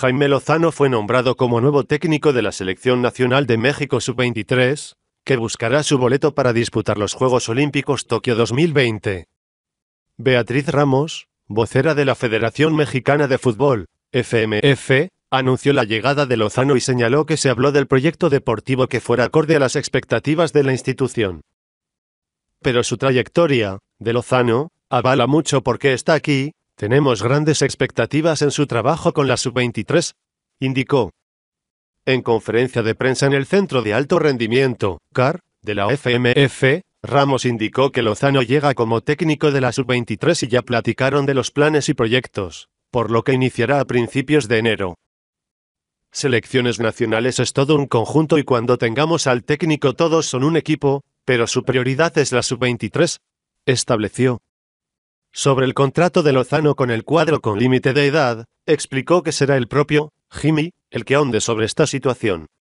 Jaime Lozano fue nombrado como nuevo técnico de la Selección Nacional de México Sub-23, que buscará su boleto para disputar los Juegos Olímpicos Tokio 2020. Beatriz Ramos, vocera de la Federación Mexicana de Fútbol, FMF, anunció la llegada de Lozano y señaló que se habló del proyecto deportivo que fuera acorde a las expectativas de la institución. Pero su trayectoria, de Lozano, avala mucho porque está aquí, tenemos grandes expectativas en su trabajo con la sub-23, indicó. En conferencia de prensa en el Centro de Alto Rendimiento, CAR, de la FMF, Ramos indicó que Lozano llega como técnico de la sub-23 y ya platicaron de los planes y proyectos, por lo que iniciará a principios de enero. Selecciones nacionales es todo un conjunto y cuando tengamos al técnico todos son un equipo, pero su prioridad es la sub-23, estableció. Sobre el contrato de Lozano con el cuadro con límite de edad, explicó que será el propio, Jimmy, el que ahonde sobre esta situación.